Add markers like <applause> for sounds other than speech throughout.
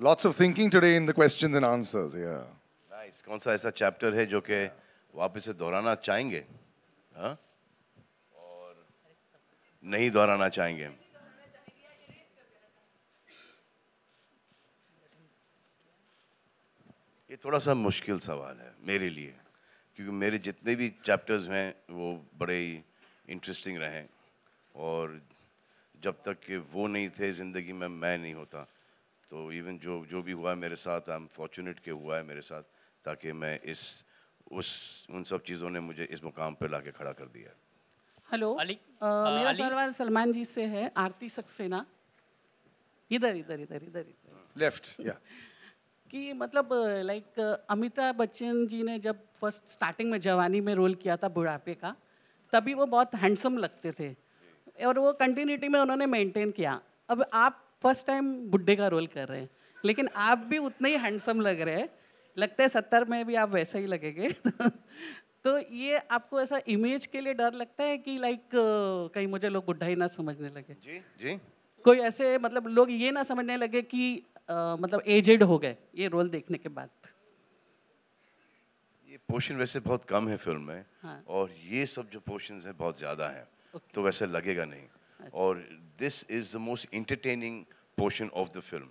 Lots of thinking today in the questions and answers, yeah. Nice. कौन सा ऐसा chapter है जो कि वापस से दोहराना चाहेंगे हाँ और नहीं दोहराना चाहेंगे ये थोड़ा सा मुश्किल सवाल है मेरे लिए क्योंकि मेरे जितने भी चैप्टर्स हैं वो बड़े ही इंटरेस्टिंग रहे हैं और जब तक कि वो नहीं थे ज़िंदगी में मैं नहीं होता तो इवन जो जो भी हुआ है मेरे साथ आई एम फॉर्चुनेट के हुआ है मेरे साथ ताकि मैं इस उस उन सब चीज़ों ने मुझे इस मुकाम पर ला खड़ा कर दिया हेलो मेरा सवाल सलमान जी से है आरती सक्सेना इधर इधर इधर इधर लेफ्ट या <laughs> कि मतलब लाइक अमिताभ बच्चन जी ने जब फर्स्ट स्टार्टिंग में जवानी में रोल किया था बुढ़ापे का तभी वो बहुत हैंडसम लगते थे और वो कंटिन्यूटी में उन्होंने मेंटेन किया अब आप फर्स्ट टाइम बुढ़े का रोल कर रहे हैं लेकिन आप भी उतने ही हैंडसम लग रहे हैं लगता है सत्तर में भी आप वैसे ही लगेंगे <laughs> तो ये आपको ऐसा इमेज के लिए डर लगता है कि लाइक कहीं मुझे लोग बुढ़ा ही ना समझने लगे जी जी कोई ऐसे मतलब लोग ये ना समझने लगे कि मतलब एजेड हो गए ये रोल देखने के बाद ये पोर्शन वैसे बहुत कम है फिल्म में हाँ। और ये सब जो पोर्शन है बहुत ज़्यादा है तो वैसा लगेगा नहीं अच्छा। और this is the most entertaining portion of the film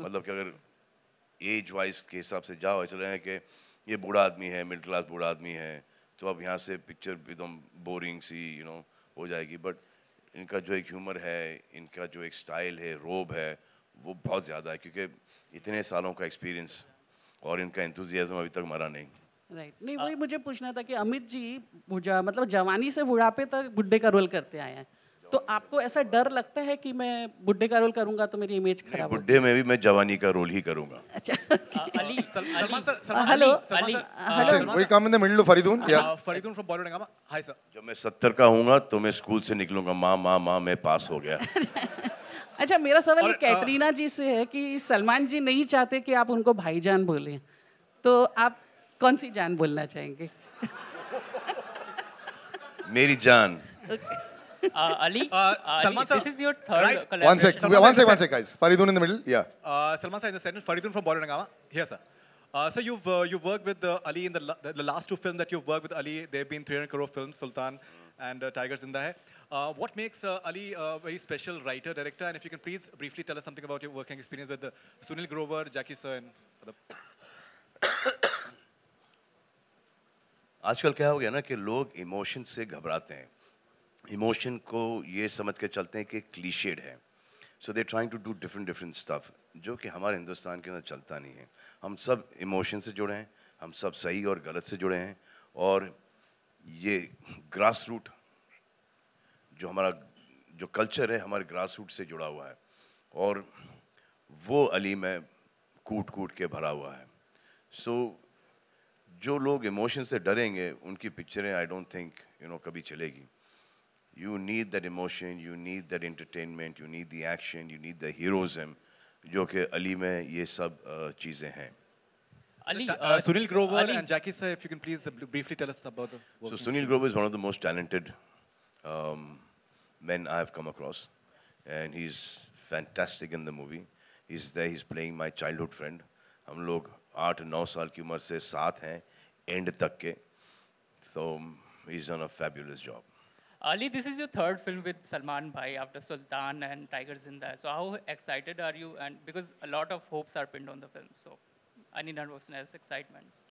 मतलब कि अगर एज वाइज के हिसाब से जाओ ऐसा लगे कि ये बूढ़ा आदमी है मिडिल क्लास बूढ़ा आदमी है तो अब यहाँ से पिक्चर एकदम बोरिंग सी यू you नो know, हो जाएगी बट इनका जो एक ह्यूमर है इनका जो एक स्टाइल है रोब है वो बहुत ज़्यादा है क्योंकि इतने सालों का एक्सपीरियंस और इनका इंतज़ियाज़म अभी तक मरा नहीं राइट right. नहीं वही मुझे पूछना था कि अमित जी मुझा मतलब जवानी से बुढ़ापे तक बुढ़े का रोल करते आए हैं तो आपको ऐसा डर लगता है कि मैं बुढ़े का रोल करूंगा तो मेरी इमेज खराब बुढ़े में भी मैं जवानी का रोल ही करूंगा अच्छा अली अच्छा, hello Faridoon Faridoon from Bollywood hi sir जब मैं सत्तर का हूंगा तो मैं स्कूल से निकलूंगा माँ माँ माँ मैं पास हो गया <laughs> अच्छा मेरा सवाल कैटरीना जी से है कि सलमान जी नहीं चाहते कि आप उनको भाईजान बोले तो आप कौन सी जान बोलना चाहेंगे मेरी जान okay. uh, Ali, uh, Ali Salman this is your third right. collaboration. One sec, Salman one sec, one sec, guys. Faridun in the middle, yeah. Uh, Salman sir in the center, Faridun from Boranagama. Here, sir. Uh, so you've uh, you've worked with uh, Ali in the, la the last two films that you've worked with Ali. They've been 300 crore films, Sultan and uh, Tiger Zinda Hai. Uh, what makes uh, Ali a very special writer, director? And if you can please briefly tell us something about your working experience with uh, Sunil Grover, Jackie Sir, and आजकल क्या हो गया ना कि लोग emotion से घबराते हैं इमोशन को ये समझ के चलते हैं कि क्लीशेड है so they trying to do different different stuff जो कि हमारे हिंदुस्तान के अंदर चलता नहीं है हम सब इमोशन से जुड़े हैं हम सब सही और गलत से जुड़े हैं और ये ग्रास रूट जो हमारा जो कल्चर है हमारे ग्रास रूट से जुड़ा हुआ है और वो अली में कूट कूट के भरा हुआ है सो so, जो लोग इमोशन से डरेंगे उनकी पिक्चरें I don't think you know कभी चलेगी you need that emotion you need that entertainment you need the action you need the heroism जो कि अली में ये सब चीज़ें हैं Sunil Grover is one of the most talented man I have come across and he is fantastic in the movie is the he is playing my childhood friend हम लोग आठ नौ साल की उम्र से साथ हैं एंड तक के तो is on a fabulous job Ali, this is your third film with Salman Bhai after Sultan and Tiger Zinda. So how excited are you? And because a lot of hopes are pinned on the film, so any nervousness, excitement.